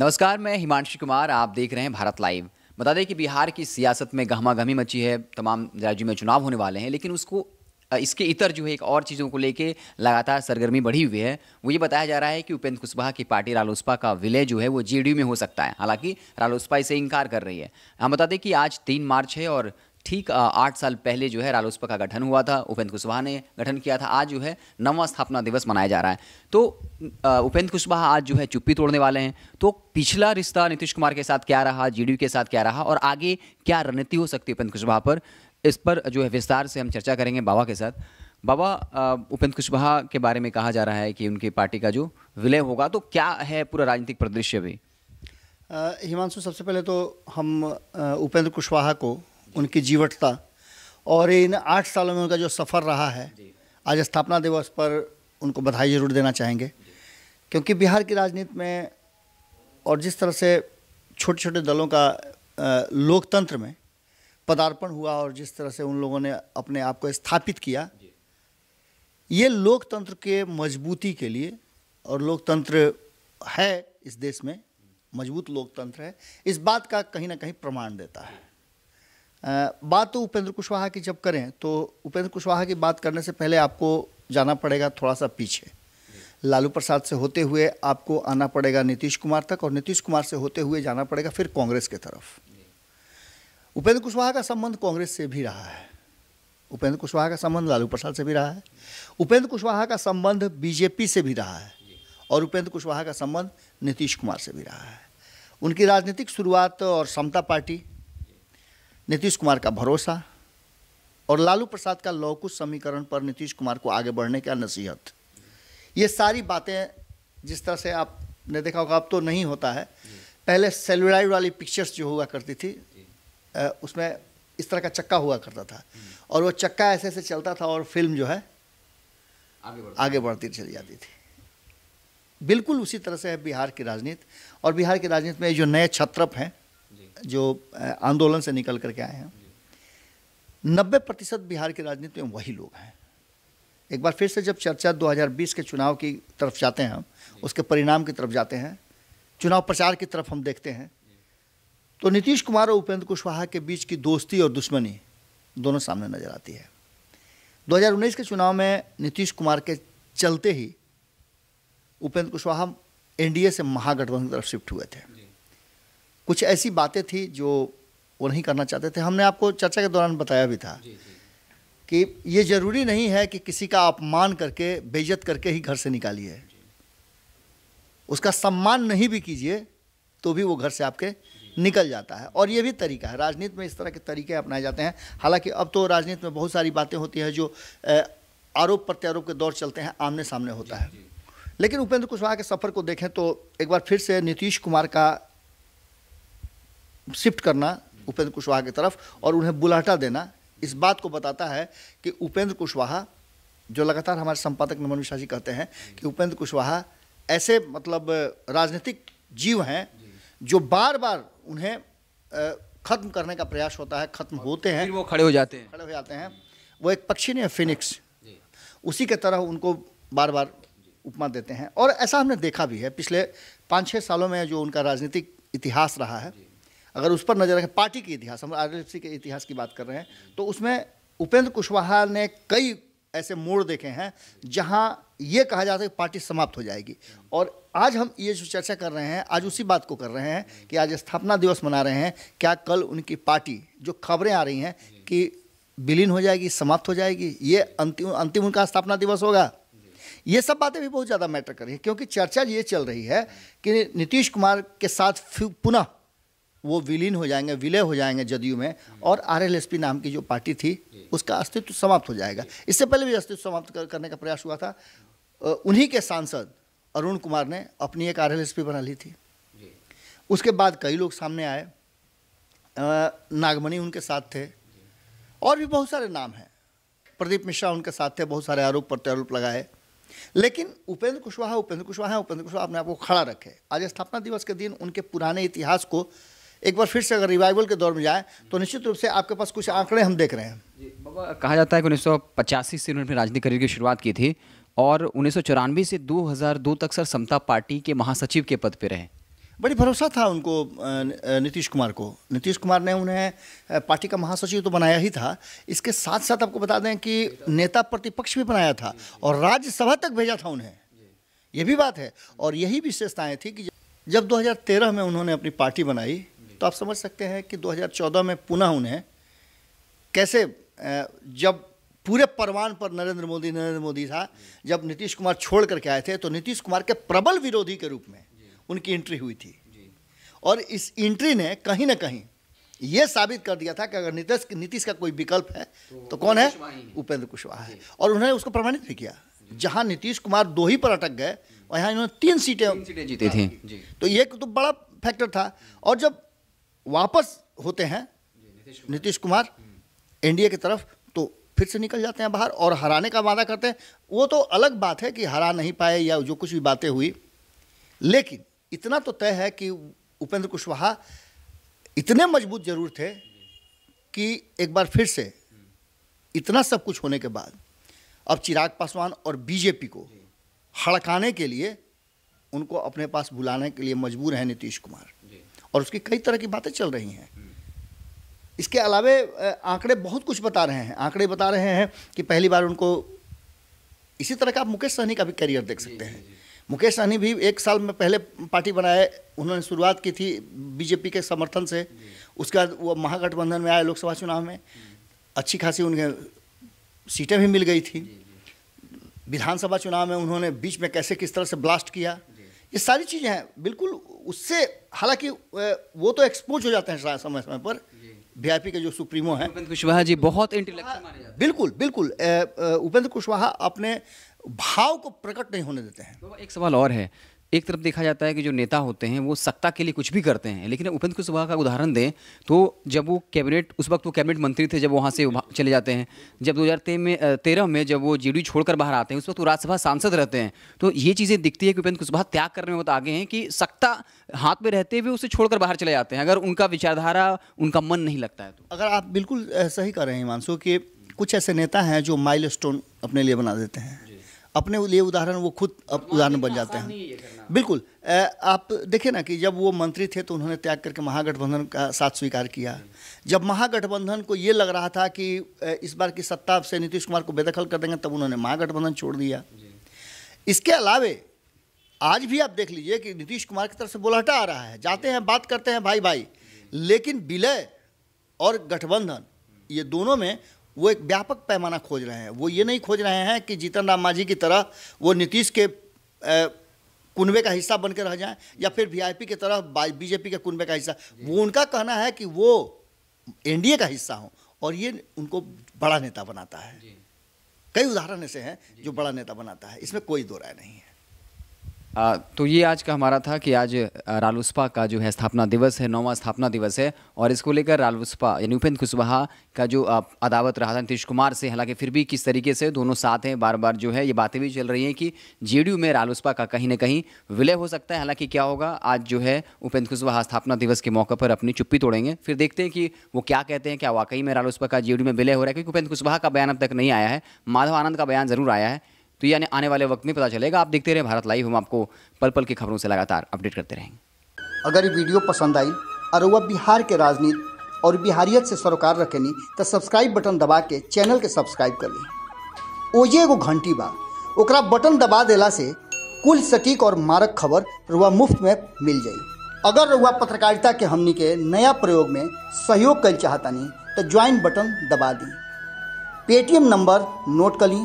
नमस्कार मैं हिमांशु कुमार आप देख रहे हैं भारत लाइव बता दें कि बिहार की सियासत में गहमा गहमी मची है तमाम राज्यों में चुनाव होने वाले हैं लेकिन उसको इसके इतर जो है एक और चीज़ों को लेके लगातार सरगर्मी बढ़ी हुई है वो ये बताया जा रहा है कि उपेंद्र कुशवाहा की पार्टी रालोसपा का विलय जो है वो जेडीयू में हो सकता है हालांकि रालोसपा इसे इनकार कर रही है हम बता दें कि आज तीन मार्च है और ठीक आठ साल पहले जो है रालोसपा का गठन हुआ था उपेंद्र कुशवाहा ने गठन किया था आज जो है नवा स्थापना दिवस मनाया जा रहा है तो उपेंद्र कुशवाहा आज जो है चुप्पी तोड़ने वाले हैं तो पिछला रिश्ता नीतीश कुमार के साथ क्या रहा जी के साथ क्या रहा और आगे क्या रणनीति हो सकती है उपेंद्र कुशवाहा पर इस पर जो है विस्तार से हम चर्चा करेंगे बाबा के साथ बाबा उपेंद्र कुशवाहा के बारे में कहा जा रहा है कि उनकी पार्टी का जो विलय होगा तो क्या है पूरा राजनीतिक परिदृश्य भी हिमांशु सबसे पहले तो हम उपेंद्र कुशवाहा को उनकी जीवटता और इन आठ सालों में उनका जो सफ़र रहा है आज स्थापना दिवस पर उनको बधाई जरूर देना चाहेंगे क्योंकि बिहार की राजनीति में और जिस तरह से छोटे छोटे दलों का लोकतंत्र में पदार्पण हुआ और जिस तरह से उन लोगों ने अपने आप को स्थापित किया ये लोकतंत्र के मजबूती के लिए और लोकतंत्र है इस देश में मजबूत लोकतंत्र है इस बात का कहीं ना कहीं प्रमाण देता है बात तो उपेंद्र कुशवाहा की जब करें तो उपेंद्र कुशवाहा की बात करने से पहले आपको जाना पड़ेगा थोड़ा सा पीछे लालू प्रसाद से होते हुए आपको आना पड़ेगा नीतीश कुमार तक और नीतीश कुमार से होते हुए जाना पड़ेगा फिर कांग्रेस की तरफ उपेंद्र कुशवाहा का संबंध कांग्रेस से भी रहा है उपेंद्र कुशवाहा का संबंध लालू प्रसाद से भी रहा है उपेंद्र कुशवाहा का संबंध बीजेपी से भी रहा है और उपेंद्र कुशवाहा का संबंध नीतीश कुमार से भी रहा है उनकी राजनीतिक शुरुआत और समता पार्टी नीतीश कुमार का भरोसा और लालू प्रसाद का लौकुश समीकरण पर नीतीश कुमार को आगे बढ़ने का नसीहत ये सारी बातें जिस तरह से आपने देखा होगा अब तो नहीं होता है पहले सेलुलाइड वाली पिक्चर्स जो हुआ करती थी उसमें इस तरह का चक्का हुआ करता था और वो चक्का ऐसे ऐसे चलता था और फिल्म जो है आगे, आगे बढ़ती चली जाती थी बिल्कुल उसी तरह से है बिहार की राजनीति और बिहार की राजनीति में जो नए छत्रप हैं जो आंदोलन से निकल करके आए हैं नब्बे प्रतिशत बिहार की राजनीति में वही लोग हैं एक बार फिर से जब चर्चा 2020 के चुनाव की तरफ जाते हैं हम उसके परिणाम की तरफ जाते हैं चुनाव प्रचार की तरफ हम देखते हैं तो नीतीश कुमार और उपेंद्र कुशवाहा के बीच की दोस्ती और दुश्मनी दोनों सामने नजर आती है 2019 के चुनाव में नीतीश कुमार के चलते ही उपेंद्र कुशवाहा एनडीए से महागठबंधन की तरफ शिफ्ट हुए थे कुछ ऐसी बातें थी जो वो नहीं करना चाहते थे हमने आपको चर्चा के दौरान बताया भी था जी, जी। कि ये ज़रूरी नहीं है कि किसी का अपमान करके बेइज्जत करके ही घर से निकालिए उसका सम्मान नहीं भी कीजिए तो भी वो घर से आपके निकल जाता है और ये भी तरीका है राजनीति में इस तरह के तरीके अपनाए जाते हैं हालांकि अब तो राजनीति में बहुत सारी बातें होती हैं जो आरोप प्रत्यारोप के दौर चलते हैं आमने सामने होता है लेकिन उपेंद्र कुशवाहा के सफ़र को देखें तो एक बार फिर से नीतीश कुमार का शिफ्ट करना उपेंद्र कुशवाहा की तरफ और उन्हें बुलाटा देना इस बात को बताता है कि उपेंद्र कुशवाहा जो लगातार हमारे संपादक नमन मिश्रा जी कहते हैं कि उपेंद्र कुशवाहा ऐसे मतलब राजनीतिक जीव हैं जो बार बार उन्हें खत्म करने का प्रयास होता है खत्म होते हैं वो खड़े हो जाते हैं खड़े हो जाते हैं वो एक पक्षी नहीं है फिनिक्स हाँ, उसी के तरह उनको बार बार उपमा देते हैं और ऐसा हमने देखा भी है पिछले पाँच छः सालों में जो उनका राजनीतिक इतिहास रहा है अगर उस पर नज़र रखें पार्टी के इतिहास हम आर के इतिहास की बात कर रहे हैं तो उसमें उपेंद्र कुशवाहा ने कई ऐसे मोड़ देखे हैं जहां ये कहा जाता है कि पार्टी समाप्त हो जाएगी और आज हम ये जो चर्चा कर रहे हैं आज उसी बात को कर रहे हैं कि आज स्थापना दिवस मना रहे हैं क्या कल उनकी पार्टी जो खबरें आ रही हैं कि विलीन हो जाएगी समाप्त हो जाएगी ये अंतिम अंतिम उनका स्थापना दिवस होगा ये सब बातें भी बहुत ज़्यादा मैटर कर रही है क्योंकि चर्चा ये चल रही है कि नीतीश कुमार के साथ पुनः वो विलीन हो जाएंगे विलय हो जाएंगे जदयू में और आरएलएसपी नाम की जो पार्टी थी उसका अस्तित्व समाप्त हो जाएगा इससे पहले भी अस्तित्व समाप्त कर, करने का प्रयास हुआ था उन्हीं के सांसद अरुण कुमार ने अपनी एक आरएलएसपी बना ली थी उसके बाद कई लोग सामने आए नागमणि उनके साथ थे और भी बहुत सारे नाम हैं प्रदीप मिश्रा उनके साथ थे बहुत सारे आरोप प्रत्यारोप लगाए लेकिन उपेंद्र कुशवाहा उपेंद्र कुशवाहा उपेंद्र कुशवाहा अपने आप को खड़ा रखे आज स्थापना दिवस के दिन उनके पुराने इतिहास को एक बार फिर से अगर रिवाइवल के दौर में जाए तो निश्चित रूप से आपके पास कुछ आंकड़े हम देख रहे हैं बाबा कहा जाता है कि उन्नीस से उन्होंने राजनीतिक करियर की शुरुआत की थी और उन्नीस से 2002 तक सर समता पार्टी के महासचिव के पद पर रहे बड़ी भरोसा था उनको नीतीश कुमार को नीतीश कुमार ने उन्हें पार्टी का महासचिव तो बनाया ही था इसके साथ साथ आपको बता दें कि नेता प्रतिपक्ष भी बनाया था और राज्यसभा तक भेजा था उन्हें यह भी बात है और यही विशेषताएं थी कि जब 2013 में उन्होंने अपनी पार्टी बनाई तो आप समझ सकते हैं कि 2014 में पुनः उन्हें कैसे जब पूरे परवान पर नरेंद्र मोदी नरेंद्र मोदी था जब नीतीश कुमार छोड़ करके आए थे तो नीतीश कुमार के प्रबल विरोधी के रूप में उनकी एंट्री हुई थी और इस एंट्री ने कहीं ना कहीं ये साबित कर दिया था कि अगर नीतीश नीतीश का कोई विकल्प है तो, तो कौन है उपेंद्र कुशवाहा है और उन्होंने उसको प्रमाणित भी किया जहां नीतीश कुमार दो ही पर अटक गए यहाँ इन्होंने तीन सीटें तीन सीटें जीती थी हाँ। तो ये तो बड़ा फैक्टर था और जब वापस होते हैं नीतीश कुमार एनडीए की तरफ तो फिर से निकल जाते हैं बाहर और हराने का वादा करते हैं वो तो अलग बात है कि हरा नहीं पाए या जो कुछ भी बातें हुई लेकिन इतना तो तय है कि उपेंद्र कुशवाहा इतने मजबूत जरूर थे कि एक बार फिर से इतना सब कुछ होने के बाद अब चिराग पासवान और बीजेपी को हड़काने के लिए उनको अपने पास बुलाने के लिए मजबूर हैं नीतीश कुमार और उसकी कई तरह की बातें चल रही हैं इसके अलावे आंकड़े बहुत कुछ बता रहे हैं आंकड़े बता रहे हैं कि पहली बार उनको इसी तरह का आप मुकेश सहनी का भी करियर देख सकते हैं मुकेश सहनी भी एक साल में पहले पार्टी बनाए उन्होंने शुरुआत की थी बीजेपी के समर्थन से उसके बाद वो महागठबंधन में आए लोकसभा चुनाव में अच्छी खासी उन्हें सीटें भी मिल गई थी विधानसभा चुनाव में उन्होंने बीच में कैसे किस तरह से ब्लास्ट किया ये सारी चीज़ें हैं बिल्कुल उससे हालांकि वो तो एक्सपोज हो जाते हैं समय समय पर वी के जो सुप्रीमो हैं उपेंद्र कुशवाहा जी बहुत इंटेलेक्चुअल बिल्कुल बिल्कुल उपेंद्र कुशवाहा अपने भाव को प्रकट नहीं होने देते हैं तो एक सवाल और है एक तरफ देखा जाता है कि जो नेता होते हैं वो सत्ता के लिए कुछ भी करते हैं लेकिन उपेंद्र कुशवाहा का उदाहरण दें तो जब वो कैबिनेट उस वक्त वो कैबिनेट मंत्री थे जब वहाँ से चले जाते हैं जब दो हज़ार में तेरह में जब वो जेडीयू छोड़कर बाहर आते हैं उस वक्त वो राज्यसभा सांसद रहते हैं तो ये चीज़ें दिखती है कि उपेंद्र कुशवाहा त्याग करने में बहुत आगे हैं कि सत्ता हाथ में रहते हुए उसे छोड़कर बाहर चले जाते हैं अगर उनका विचारधारा उनका मन नहीं लगता है तो अगर आप बिल्कुल सही कर रहे हैं हिमांशु कि कुछ ऐसे नेता हैं जो माइल अपने लिए बना देते हैं अपने लिए उदाहरण वो खुद अब उदाहरण बन जाते हैं बिल्कुल आप देखें ना कि जब वो मंत्री थे तो उन्होंने त्याग करके महागठबंधन का साथ स्वीकार किया जब महागठबंधन को ये लग रहा था कि इस बार की सत्ता से नीतीश कुमार को बेदखल कर देंगे तब उन्होंने महागठबंधन छोड़ दिया इसके अलावे आज भी आप देख लीजिए कि नीतीश कुमार की तरफ से बोलाटा आ रहा है जाते हैं बात करते हैं भाई भाई लेकिन विलय और गठबंधन ये दोनों में वो एक व्यापक पैमाना खोज रहे हैं वो ये नहीं खोज रहे हैं कि जीतन राम मांझी की तरह वो नीतीश के कुनबे का हिस्सा बनकर रह जाएं या फिर वीआईपी की तरह बीजेपी के कुनबे का हिस्सा वो उनका कहना है कि वो एनडीए का हिस्सा हों और ये उनको बड़ा नेता बनाता है कई उदाहरण ऐसे हैं जो बड़ा नेता बनाता है इसमें कोई दो राय नहीं है तो ये आज का हमारा था कि आज रालोसपा का जो है स्थापना दिवस है नौवा स्थापना दिवस है और इसको लेकर रालोसपा यानी उपेंद्र कुशवाहा का जो अदावत रहा था नीतीश कुमार से हालांकि फिर भी किस तरीके से दोनों साथ हैं बार बार जो है ये बातें भी चल रही हैं कि जेडीयू में रालोसपा का कहीं ना कहीं विलय हो सकता है हालांकि क्या होगा आज जो है उपेंद्र कुशवाहा स्थापना दिवस के मौके पर अपनी चुप्पी तोड़ेंगे फिर देखते हैं कि वो क्या कहते हैं क्या वाकई में रालोसपा का जे में विलय हो रहा है क्योंकि उपेंद्र कुशवाहा का बयान अब तक नहीं आया है माधव आनंद का बयान जरूर आया है तो यानी आने वाले वक्त में पता चलेगा आप देखते रहे भारत लाइव हम आपको पल पल की खबरों से लगातार अपडेट करते रहेंगे अगर ये वीडियो पसंद आई और वह बिहार के राजनीति और बिहारियत से सरोकार रखनी तो सब्सक्राइब बटन दबा के चैनल के सब्सक्राइब कर ली ओजे एगो घंटी बा ओकरा बटन दबा देला से कुल सटीक और मारक खबर रुआ मुफ्त में मिल जाए अगर रुआ पत्रकारिता के हमनी के नया प्रयोग में सहयोग कर चाहतनी तो ज्वाइन बटन दबा दी पेटीएम नंबर नोट कर ली